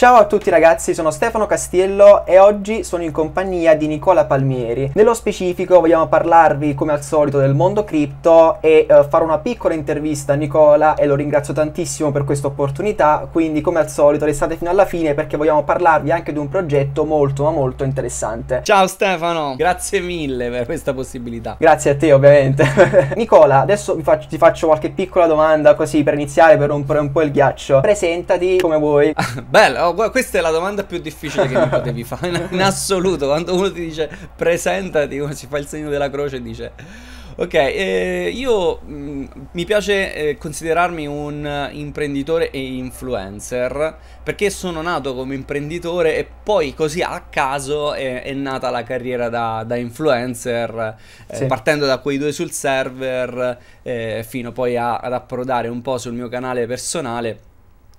Ciao a tutti ragazzi, sono Stefano Castiello e oggi sono in compagnia di Nicola Palmieri. Nello specifico vogliamo parlarvi come al solito del mondo cripto e eh, fare una piccola intervista a Nicola e lo ringrazio tantissimo per questa opportunità, quindi come al solito restate fino alla fine perché vogliamo parlarvi anche di un progetto molto ma molto interessante. Ciao Stefano, grazie mille per questa possibilità. Grazie a te ovviamente. Nicola, adesso faccio, ti faccio qualche piccola domanda così per iniziare per rompere un po' il ghiaccio. Presentati come vuoi. Bello, questa è la domanda più difficile che mi potevi fare in, in assoluto. Quando uno ti dice presentati, uno si fa il segno della croce e dice Ok, eh, io mh, mm, mi piace eh, considerarmi un imprenditore e influencer perché sono nato come imprenditore e poi così a caso è, è nata la carriera da, da influencer, eh, sì. partendo da quei due sul server eh, fino poi a, ad approdare un po' sul mio canale personale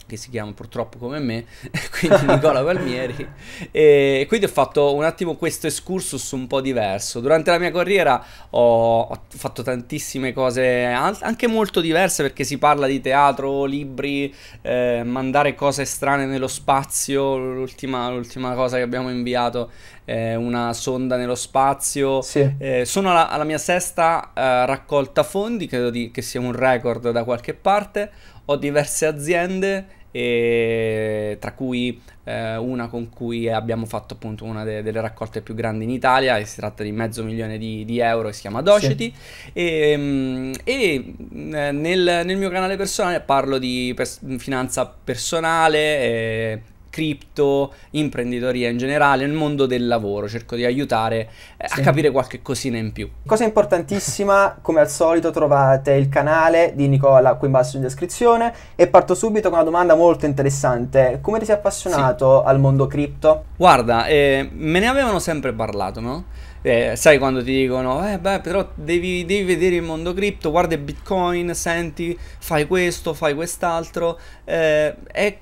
che si chiama purtroppo come me, quindi Nicola Palmieri. E quindi ho fatto un attimo questo excursus un po' diverso. Durante la mia carriera ho, ho fatto tantissime cose anche molto diverse perché si parla di teatro, libri, eh, mandare cose strane nello spazio. L'ultima, l'ultima cosa che abbiamo inviato è una sonda nello spazio. Sì. Eh, sono alla, alla, mia sesta eh, raccolta fondi, credo di, che sia un record da qualche parte. Ho diverse aziende e tra cui eh, una con cui abbiamo fatto appunto una de- delle raccolte più grandi in Italia e si tratta di mezzo milione di, di euro e si chiama Docity sì. Ehm, e, e eh, nel, nel, mio canale personale parlo di pers- finanza personale eh, cripto, imprenditoria in generale, nel mondo del lavoro. Cerco di aiutare eh, sì. a capire qualche cosina in più. Cosa importantissima, come al solito trovate il canale di Nicola qui in basso in descrizione e parto subito con una domanda molto interessante. Come ti sei appassionato sì. al mondo cripto? Guarda, eh, me ne avevano sempre parlato, no? Eh, sai quando ti dicono, eh beh, però devi, devi vedere il mondo cripto, guarda il bitcoin, senti, fai questo, fai quest'altro. Eh, è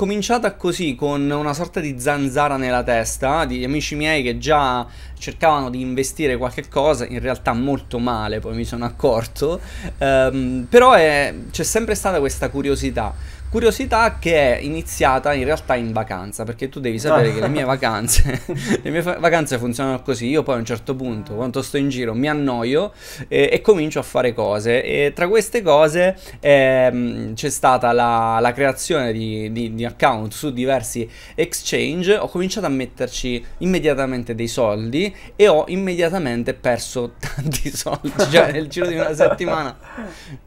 cominciata così con una sorta di zanzara nella testa di amici miei che già cercavano di investire qualche cosa, in realtà molto male, poi mi sono accorto, um, però è, c'è sempre stata questa curiosità. Curiosità che è iniziata in realtà in vacanza, perché tu devi sapere ah. che le mie vacanze, le mie vacanze funzionano così, io poi a un certo punto, quando sto in giro, mi annoio eh, e comincio a fare cose. E tra queste cose eh, c'è stata la, la creazione di, di, di, account su diversi exchange, ho cominciato a metterci immediatamente dei soldi e ho immediatamente perso tanti soldi, cioè nel giro di una settimana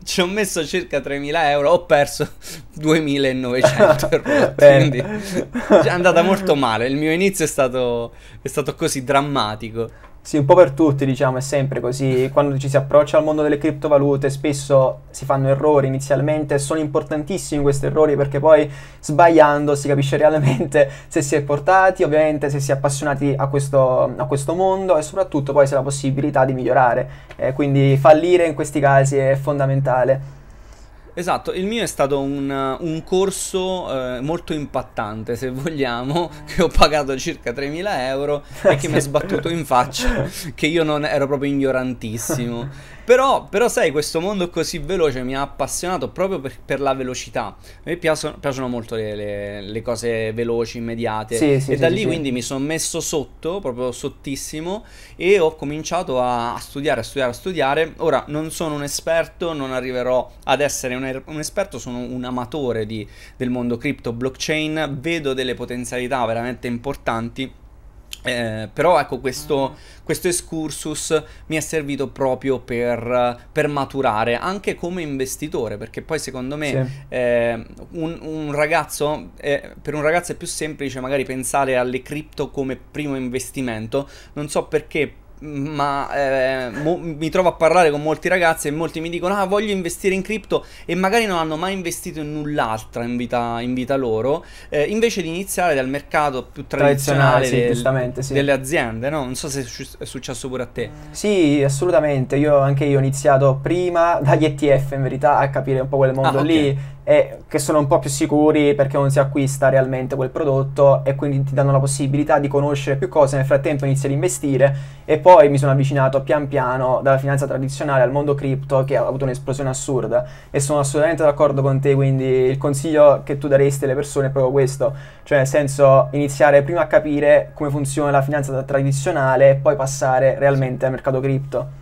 ci ho messo circa 3.000 euro, ho perso 2.000 2900 euro. quindi è andata molto male. Il mio inizio è stato, è stato così drammatico. Sì, un po' per tutti, diciamo, è sempre così. Quando ci si approccia al mondo delle criptovalute, spesso si fanno errori inizialmente, sono importantissimi questi errori perché poi sbagliando si capisce realmente se si è portati, ovviamente se si è appassionati a questo, a questo mondo e soprattutto poi se la possibilità di migliorare. Eh, quindi fallire in questi casi è fondamentale. Esatto, il mio è stato un, un corso eh, molto impattante, se vogliamo, che ho pagato circa 3.000 euro e che mi ha sbattuto in faccia che io non ero proprio ignorantissimo. Però, però, sai, questo mondo così veloce mi ha appassionato proprio per, per la velocità. A me piacciono, piacciono molto le, le, le, cose veloci, immediate. Sì, sì, e sì, da lì quindi mi sono messo sotto, proprio sottissimo, e ho cominciato a, studiare, a studiare, a studiare. Ora non sono un esperto, non arriverò ad essere un, er-, un esperto, sono un amatore di, del mondo cripto blockchain, vedo delle potenzialità veramente importanti eh, però ecco questo, questo, excursus mi è servito proprio per, per, maturare anche come investitore perché poi secondo me sì. eh, un, un, ragazzo eh, per un ragazzo è più semplice magari pensare alle cripto come primo investimento non so perché ma eh, mo- mi trovo a parlare con molti ragazzi e molti mi dicono ah voglio investire in cripto e magari non hanno mai investito in null'altra in vita, in vita loro eh, invece di iniziare dal mercato più tradizionale, tradizionale del, sì. delle aziende no? non so se è successo pure a te sì assolutamente io anche io ho iniziato prima dagli ETF in verità a capire un po' quel mondo ah, okay. lì e che sono un po' più sicuri perché non si acquista realmente quel prodotto e quindi ti danno la possibilità di conoscere più cose nel frattempo inizi ad investire e poi poi mi sono avvicinato pian piano dalla finanza tradizionale al mondo cripto che ha avuto un'esplosione assurda e sono assolutamente d'accordo con te, quindi il consiglio che tu daresti alle persone è proprio questo, cioè nel senso iniziare prima a capire come funziona la finanza tradizionale e poi passare realmente al mercato cripto.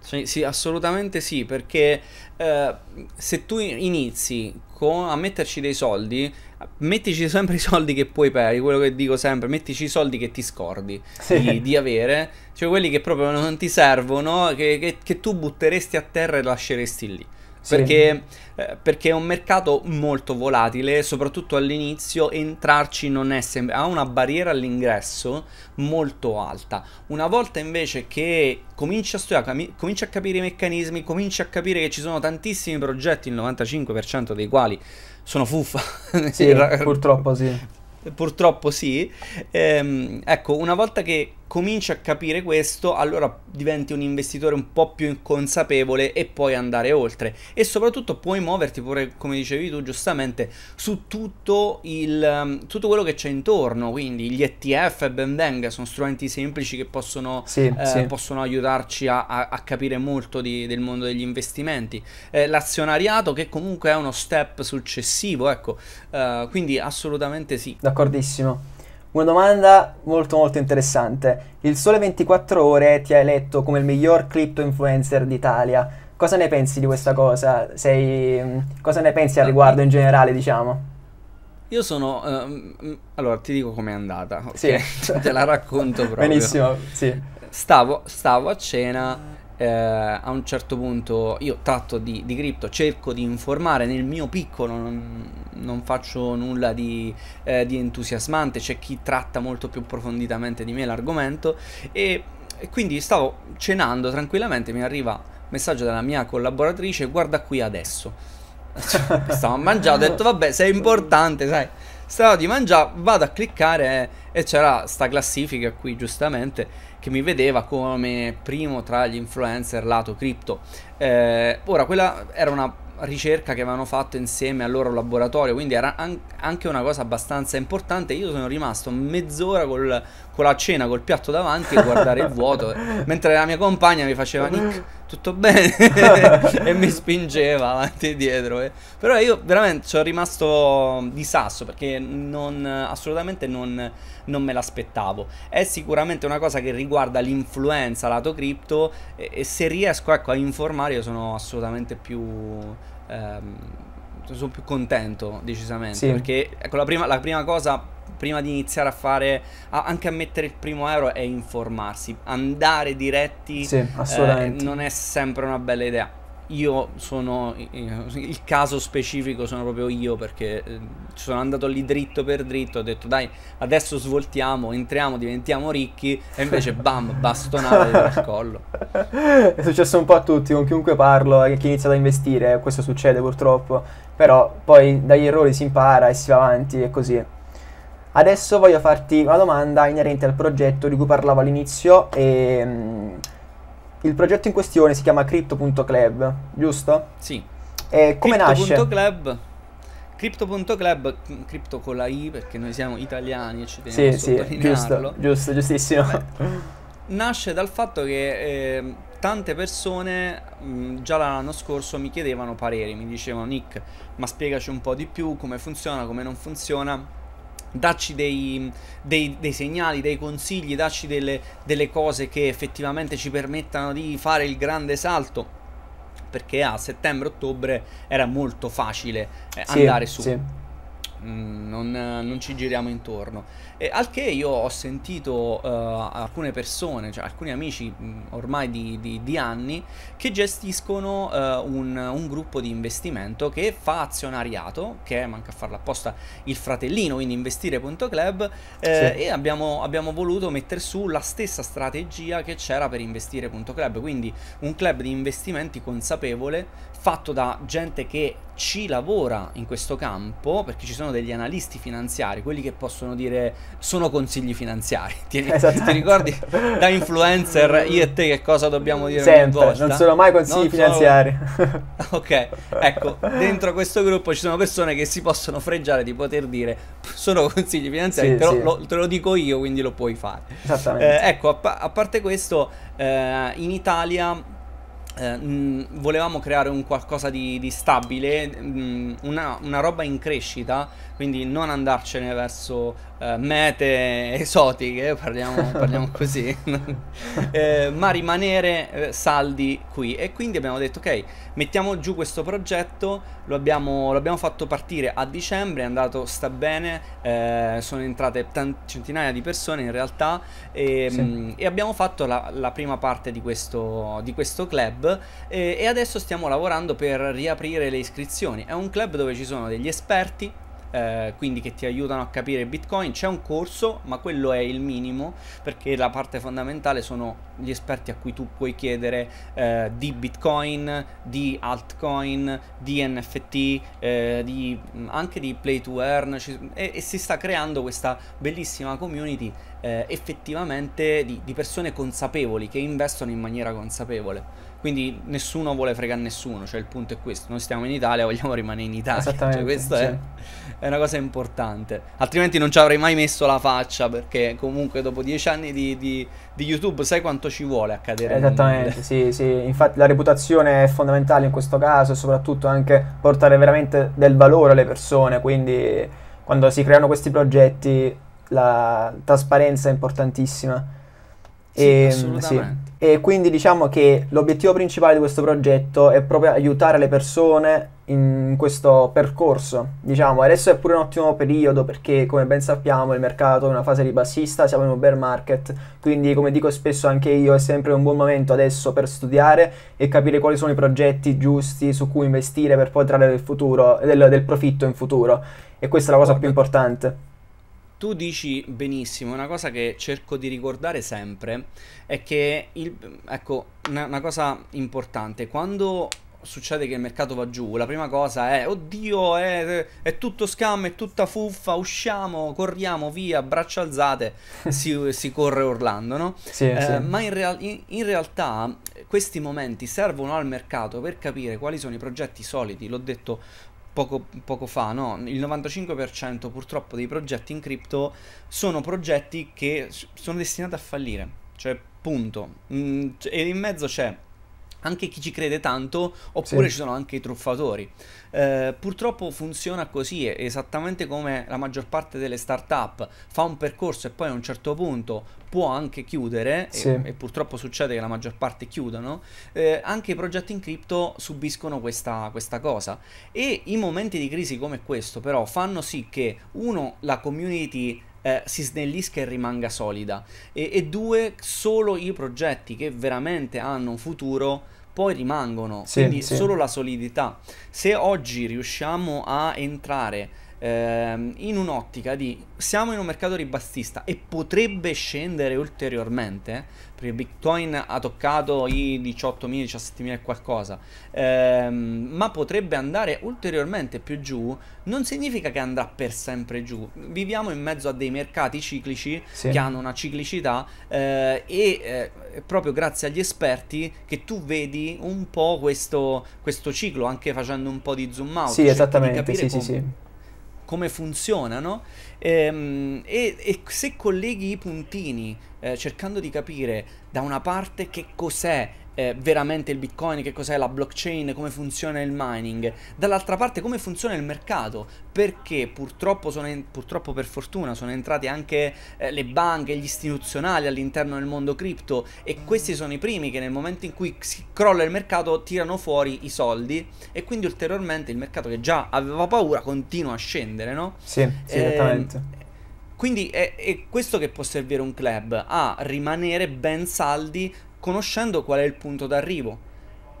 Sì, sì, assolutamente sì, perché eh, se tu inizi con, a metterci dei soldi mettici sempre i soldi che puoi perdere, quello che dico sempre, mettici i soldi che ti scordi sì. di, di, avere, cioè quelli che proprio non ti servono, che, che, che tu butteresti a terra e lasceresti lì. Sì. Perché, eh, perché, è un mercato molto volatile, soprattutto all'inizio entrarci non è sempre, ha una barriera all'ingresso molto alta. Una volta invece che cominci a studiare, cami- cominci a capire i meccanismi, cominci a capire che ci sono tantissimi progetti, il 95% dei quali sono fuffa. Sì, purtroppo sì. Purtroppo sì. Ehm, ecco, una volta che cominci a capire questo, allora diventi un investitore un po' più inconsapevole e puoi andare oltre. E soprattutto puoi muoverti pure, come dicevi tu giustamente, su tutto, il, um, tutto quello che c'è intorno. Quindi gli ETF ben venga, sono strumenti semplici che possono, sì, eh, sì. possono aiutarci a, a, a, capire molto di, del mondo degli investimenti. Eh, l'azionariato che comunque è uno step successivo, ecco. Eh, quindi assolutamente sì. D'accordissimo. Una domanda molto molto interessante. Il Sole 24 Ore ti ha eletto come il miglior cripto influencer d'Italia. Cosa ne pensi di questa cosa? Sei... Mm, cosa ne pensi al riguardo in generale, diciamo? Io sono... Um, allora, ti dico com'è andata. Okay? Sì. Te la racconto proprio. Benissimo, sì. Stavo, stavo a cena eh, a un certo punto io tratto di, di cripto, cerco di informare nel mio piccolo, non, non faccio nulla di, eh, di entusiasmante, c'è chi tratta molto più approfonditamente di me l'argomento e, e quindi stavo cenando tranquillamente, mi arriva messaggio dalla mia collaboratrice, guarda qui adesso. Stavo a mangiare, ho detto vabbè, sei importante, sai strada di mangiare, vado a cliccare e c'era sta classifica qui giustamente che mi vedeva come primo tra gli influencer lato cripto. Eh, ora quella era una ricerca che avevano fatto insieme al loro laboratorio, quindi era an anche una cosa abbastanza importante. Io sono rimasto mezz'ora col, con la cena, col piatto davanti a guardare il vuoto, mentre la mia compagna mi faceva Nick tutto bene e mi spingeva avanti e dietro. Eh. Però io veramente sono rimasto di sasso perché non, assolutamente non, non, me l'aspettavo. È sicuramente una cosa che riguarda l'influenza lato cripto e, e se riesco ecco, a informare io sono assolutamente più... Ehm, sono più contento decisamente sì. perché ecco, la, prima, la prima cosa prima di iniziare a fare a, anche a mettere il primo euro è informarsi andare diretti sì, eh, non è sempre una bella idea io sono eh, il caso specifico sono proprio io perché eh, sono andato lì dritto per dritto ho detto dai adesso svoltiamo entriamo diventiamo ricchi e invece bam bastonate dal collo è successo un po' a tutti con chiunque parlo e eh, chi inizia ad investire questo succede purtroppo però poi dagli errori si impara e si va avanti e così Adesso voglio farti una domanda inerente al progetto di cui parlavo all'inizio. E, mh, mm, il progetto in questione si chiama Crypto.club, giusto? Sì. E come Crypto. nasce? Club. Crypto.club, cripto con la I perché noi siamo italiani e ci teniamo sì, a sì, giusto, giusto, giustissimo. Beh nasce dal fatto che eh, tante persone mh, mm, già l'anno scorso mi chiedevano pareri, mi dicevano Nick, ma spiegaci un po' di più come funziona, come non funziona dacci dei, dei, dei, segnali, dei consigli, dacci delle, delle cose che effettivamente ci permettano di fare il grande salto perché a settembre-ottobre era molto facile eh, andare sì, su. Sì. Mm, non, non, ci giriamo intorno. E al che io ho sentito uh, alcune persone, cioè alcuni amici mh, mm, ormai di, di, di, anni, che gestiscono uh, un, un, gruppo di investimento che fa azionariato, che manca a farlo apposta il fratellino, quindi investire.club, eh, sì. e abbiamo, abbiamo, voluto mettere su la stessa strategia che c'era per investire.club, quindi un club di investimenti consapevole fatto da gente che ci lavora in questo campo perché ci sono degli analisti finanziari, quelli che possono dire sono consigli finanziari. Ti, ti esatto. ricordi da influencer io e te che cosa dobbiamo dire? Sempre, non sono mai consigli non finanziari. Sono... ok, ecco, dentro questo gruppo ci sono persone che si possono freggiare di poter dire sono consigli finanziari, sì, te, lo, sì. lo, te, lo, dico io quindi lo puoi fare. Esattamente. Eh, ecco, a, a, parte questo, eh, in Italia mh, eh, mm, volevamo creare un qualcosa di, di stabile, mh, mm, una, una, roba in crescita quindi non andarcene verso eh, mete esotiche, parliamo, parliamo così, eh, ma rimanere eh, saldi qui. E quindi abbiamo detto ok, mettiamo giù questo progetto, lo abbiamo, lo abbiamo fatto partire a dicembre, è andato, sta bene, eh, sono entrate tant- centinaia di persone in realtà e, sì. mh, mm, e abbiamo fatto la, la, prima parte di questo, di questo club eh, e adesso stiamo lavorando per riaprire le iscrizioni. È un club dove ci sono degli esperti, eh, quindi che ti aiutano a capire Bitcoin. C'è un corso, ma quello è il minimo perché la parte fondamentale sono gli esperti a cui tu puoi chiedere eh, di Bitcoin, di altcoin, di NFT, eh, di, mm, anche di play to earn e, e, si sta creando questa bellissima community eh, effettivamente di, di, persone consapevoli che investono in maniera consapevole. Quindi nessuno vuole fregare nessuno, cioè il punto è questo, noi stiamo in Italia, vogliamo rimanere in Italia, cioè questo sì. è, è, una cosa importante, altrimenti non ci avrei mai messo la faccia perché comunque dopo dieci anni di, di di YouTube sai quanto ci vuole accadere. cadere. Esattamente, sì, sì, infatti la reputazione è fondamentale in questo caso e soprattutto anche portare veramente del valore alle persone, quindi quando si creano questi progetti la trasparenza è importantissima. Sì, e, ehm, assolutamente. Sì e quindi diciamo che l'obiettivo principale di questo progetto è proprio aiutare le persone in questo percorso. Diciamo, adesso è pure un ottimo periodo perché come ben sappiamo il mercato è in una fase ribassista, siamo in un bear market, quindi come dico spesso anche io è sempre un buon momento adesso per studiare e capire quali sono i progetti giusti su cui investire per poi trarre del, futuro, del, del profitto in futuro. E questa è la cosa più importante tu dici benissimo, una cosa che cerco di ricordare sempre è che, il, ecco, una, una cosa importante, quando succede che il mercato va giù, la prima cosa è oddio, è, è, tutto scam, è tutta fuffa, usciamo, corriamo via, braccia alzate, si, si corre urlando, no? Sì, eh, sì. Ma in, real, in, in, realtà questi momenti servono al mercato per capire quali sono i progetti solidi, l'ho detto poco, poco fa, no? il 95% purtroppo dei progetti in cripto sono progetti che sono destinati a fallire, cioè punto. Mm, e in mezzo c'è anche chi ci crede tanto, oppure sì. ci sono anche i truffatori. Eh, purtroppo funziona così, esattamente come la maggior parte delle start-up fa un percorso e poi a un certo punto può anche chiudere, sì. e, e, purtroppo succede che la maggior parte chiudano, eh, anche i progetti in cripto subiscono questa, questa cosa. E i momenti di crisi come questo però fanno sì che uno, la community eh, si snellisca e rimanga solida e, e, due solo i progetti che veramente hanno un futuro poi rimangono. Sì, Quindi sì. solo la solidità. Se oggi riusciamo a entrare ehm, in un'ottica di siamo in un mercato ribassista e potrebbe scendere ulteriormente, perché Bitcoin ha toccato i 18.000, 17.000 e qualcosa, ehm, ma potrebbe andare ulteriormente più giù, non significa che andrà per sempre giù. Viviamo in mezzo a dei mercati ciclici sì. che hanno una ciclicità eh, e eh, proprio grazie agli esperti che tu vedi un po' questo, questo ciclo, anche facendo un po' di zoom out. Sì, cioè esattamente, sì, sì, sì come funzionano ehm, e, e, se colleghi i puntini eh, cercando di capire da una parte che cos'è eh, veramente il bitcoin, che cos'è la blockchain, come funziona il mining, dall'altra parte come funziona il mercato, perché purtroppo, in, purtroppo per fortuna sono entrate anche eh, le banche, gli istituzionali all'interno del mondo cripto e questi sono i primi che nel momento in cui si crolla il mercato tirano fuori i soldi e quindi ulteriormente il mercato che già aveva paura continua a scendere, no? Sì, sì eh, esattamente. Quindi è, è, questo che può servire un club, a rimanere ben saldi conoscendo qual è il punto d'arrivo.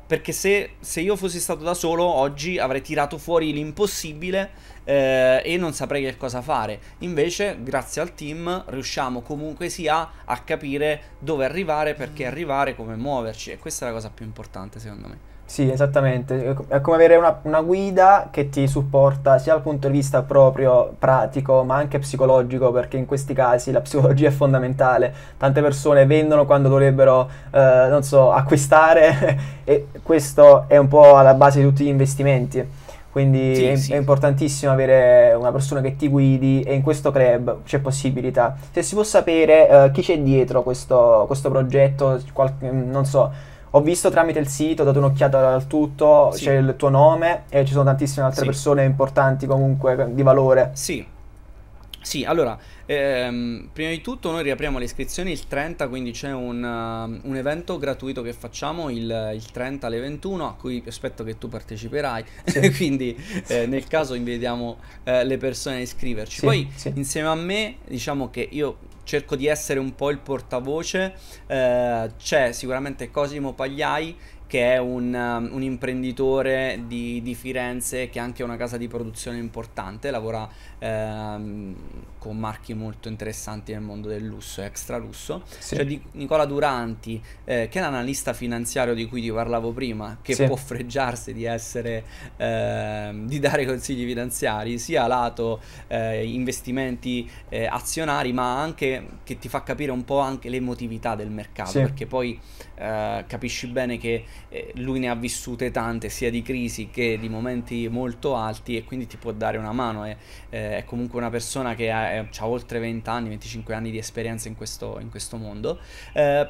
Perché se, se io fossi stato da solo, oggi avrei tirato fuori l'impossibile eh, e non saprei che cosa fare. Invece, grazie al team, riusciamo comunque sia a capire dove arrivare, perché mm. arrivare, come muoverci. E questa è la cosa più importante, secondo me. Sì, esattamente. È come avere una, una, guida che ti supporta sia dal punto di vista proprio pratico, ma anche psicologico, perché in questi casi la psicologia è fondamentale. Tante persone vendono quando dovrebbero, eh, non so, acquistare e questo è un po' alla base di tutti gli investimenti. Quindi sì, è, sì. è, importantissimo avere una persona che ti guidi e in questo club c'è possibilità. Se si può sapere eh, chi c'è dietro questo, questo progetto, qualche, non so ho visto tramite il sito, ho dato un'occhiata al tutto, sì. c'è il tuo nome e ci sono tantissime altre sì. persone importanti comunque di valore. Sì. Sì, allora, ehm, prima di tutto noi riapriamo le iscrizioni il 30, quindi c'è un, uh, un evento gratuito che facciamo il, il, 30 alle 21 a cui aspetto che tu parteciperai, sì. quindi eh, nel caso invitiamo eh, le persone a iscriverci. Sì, Poi sì. insieme a me diciamo che io cerco di essere un po' il portavoce. Eh, c'è sicuramente Cosimo Pagliai che è un, um, un imprenditore di, di, Firenze che ha anche una casa di produzione importante, lavora ehm, con marchi molto interessanti nel mondo del lusso, e extra lusso. Sì. C'è cioè Nicola Duranti, eh, che è l'analista finanziario di cui ti parlavo prima, che sì. può freggiarsi di essere eh, di dare consigli finanziari, sia lato eh, investimenti eh, azionari, ma anche che ti fa capire un po' anche l'emotività del mercato, sì. perché poi eh, capisci bene che eh, lui ne ha vissute tante sia di crisi che di momenti molto alti e quindi ti può dare una mano è, eh, è comunque una persona che ha, è, eh, ha, oltre 20 anni 25 anni di esperienza in questo, in questo mondo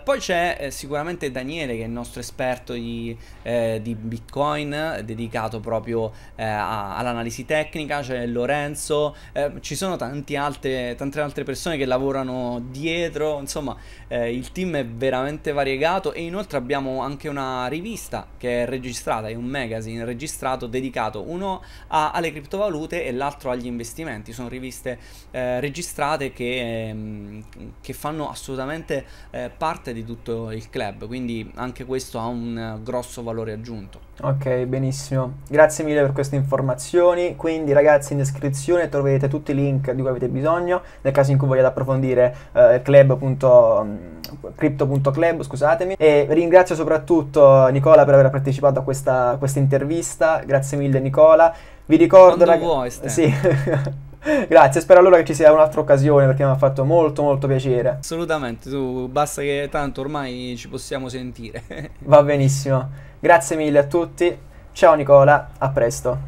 poi c'è sicuramente Daniele che è il nostro esperto di, di bitcoin dedicato proprio all'analisi tecnica c'è Lorenzo ci sono tanti altre, tante altre persone che lavorano dietro insomma il team è veramente variegato e inoltre abbiamo anche una rivista rivista che è registrata, è un magazine registrato dedicato uno a, alle criptovalute e l'altro agli investimenti. Sono riviste eh, registrate che, eh, che, fanno assolutamente eh, parte di tutto il club, quindi anche questo ha un grosso valore aggiunto. Ok, benissimo. Grazie mille per queste informazioni. Quindi ragazzi in descrizione troverete tutti i link di cui avete bisogno nel caso in cui vogliate approfondire eh, club.crypto.club, mm, scusatemi. E ringrazio soprattutto Nicola per aver partecipato a questa, questa intervista, grazie mille Nicola. Vi ricordo... Quando vuoi, Sì. Grazie, spero allora che ci sia un'altra occasione perché mi ha fatto molto molto piacere. Assolutamente, tu basta che tanto ormai ci possiamo sentire. Va benissimo. Grazie mille a tutti. Ciao Nicola, a presto.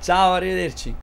Ciao, arrivederci.